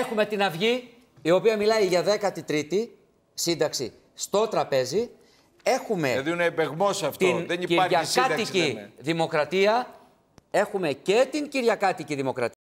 Έχουμε την Αυγή, η οποία μιλάει για 13η σύνταξη στο τραπέζι. Έχουμε. Ε, αυτό. Την Δεν υπάρχει Κυριακάτικη σύνταξη, Δημοκρατία. Έχουμε και την Κυριακάτικη Δημοκρατία.